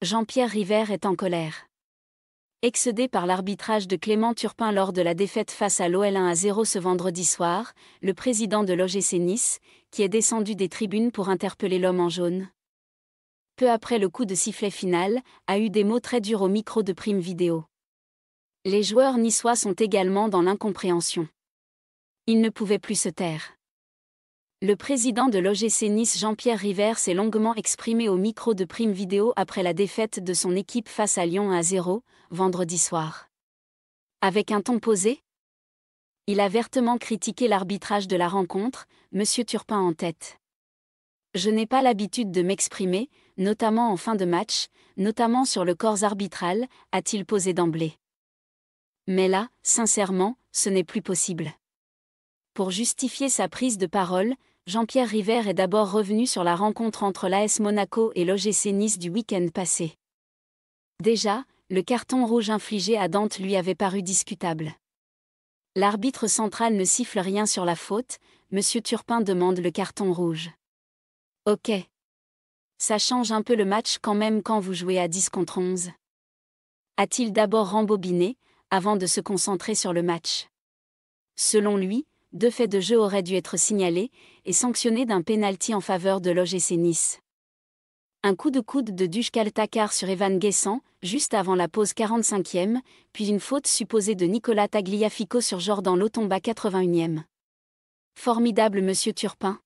Jean-Pierre River est en colère. Excédé par l'arbitrage de Clément Turpin lors de la défaite face à l'OL 1 à 0 ce vendredi soir, le président de l'OGC Nice, qui est descendu des tribunes pour interpeller l'homme en jaune, peu après le coup de sifflet final, a eu des mots très durs au micro de Prime Vidéo. Les joueurs niçois sont également dans l'incompréhension. Ils ne pouvaient plus se taire. Le président de l'OGC Nice Jean-Pierre River s'est longuement exprimé au micro de Prime Vidéo après la défaite de son équipe face à Lyon à 0, vendredi soir. Avec un ton posé, il a vertement critiqué l'arbitrage de la rencontre, M. Turpin en tête. Je n'ai pas l'habitude de m'exprimer, notamment en fin de match, notamment sur le corps arbitral, a-t-il posé d'emblée. Mais là, sincèrement, ce n'est plus possible. Pour justifier sa prise de parole, Jean-Pierre River est d'abord revenu sur la rencontre entre l'AS Monaco et l'OGC Nice du week-end passé. Déjà, le carton rouge infligé à Dante lui avait paru discutable. L'arbitre central ne siffle rien sur la faute, M. Turpin demande le carton rouge. Ok. Ça change un peu le match quand même quand vous jouez à 10 contre 11. A-t-il d'abord rembobiné, avant de se concentrer sur le match Selon lui, deux faits de jeu auraient dû être signalés et sanctionnés d'un pénalty en faveur de l'OGC Nice. Un coup de coude de Dujkal Takar sur Evan Guessant, juste avant la pause 45e, puis une faute supposée de Nicolas Tagliafico sur Jordan Lotomba 81e. Formidable Monsieur Turpin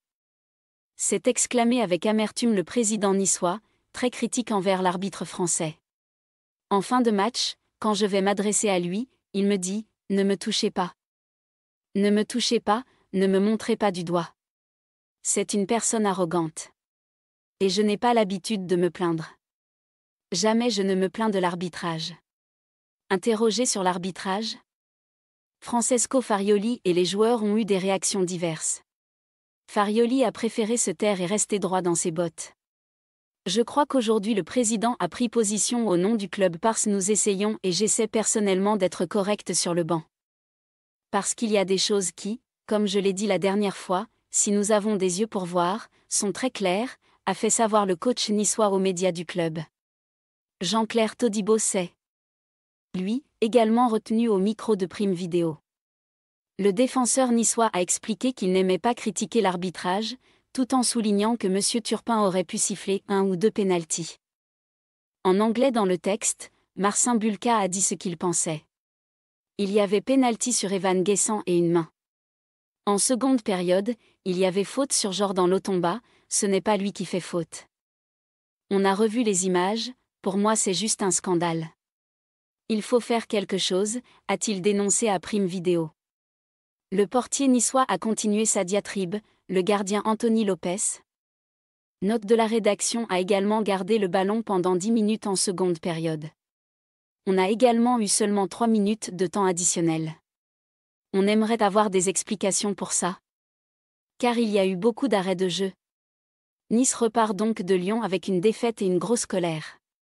s'est exclamé avec amertume le président niçois, très critique envers l'arbitre français. En fin de match, quand je vais m'adresser à lui, il me dit Ne me touchez pas. Ne me touchez pas, ne me montrez pas du doigt. C'est une personne arrogante. Et je n'ai pas l'habitude de me plaindre. Jamais je ne me plains de l'arbitrage. Interrogé sur l'arbitrage, Francesco Farioli et les joueurs ont eu des réactions diverses. Farioli a préféré se taire et rester droit dans ses bottes. Je crois qu'aujourd'hui le président a pris position au nom du club parce nous essayons et j'essaie personnellement d'être correct sur le banc parce qu'il y a des choses qui, comme je l'ai dit la dernière fois, si nous avons des yeux pour voir, sont très claires, a fait savoir le coach niçois aux médias du club. Jean-Claire Todibo sait. lui, également retenu au micro de Prime Vidéo. Le défenseur niçois a expliqué qu'il n'aimait pas critiquer l'arbitrage, tout en soulignant que M. Turpin aurait pu siffler un ou deux pénaltys. En anglais dans le texte, Marcin Bulka a dit ce qu'il pensait il y avait pénalty sur Evan Guessant et une main. En seconde période, il y avait faute sur Jordan Lotomba, ce n'est pas lui qui fait faute. On a revu les images, pour moi c'est juste un scandale. Il faut faire quelque chose, a-t-il dénoncé à Prime Vidéo. Le portier niçois a continué sa diatribe, le gardien Anthony Lopez. Note de la rédaction a également gardé le ballon pendant 10 minutes en seconde période on a également eu seulement 3 minutes de temps additionnel. On aimerait avoir des explications pour ça. Car il y a eu beaucoup d'arrêts de jeu. Nice repart donc de Lyon avec une défaite et une grosse colère.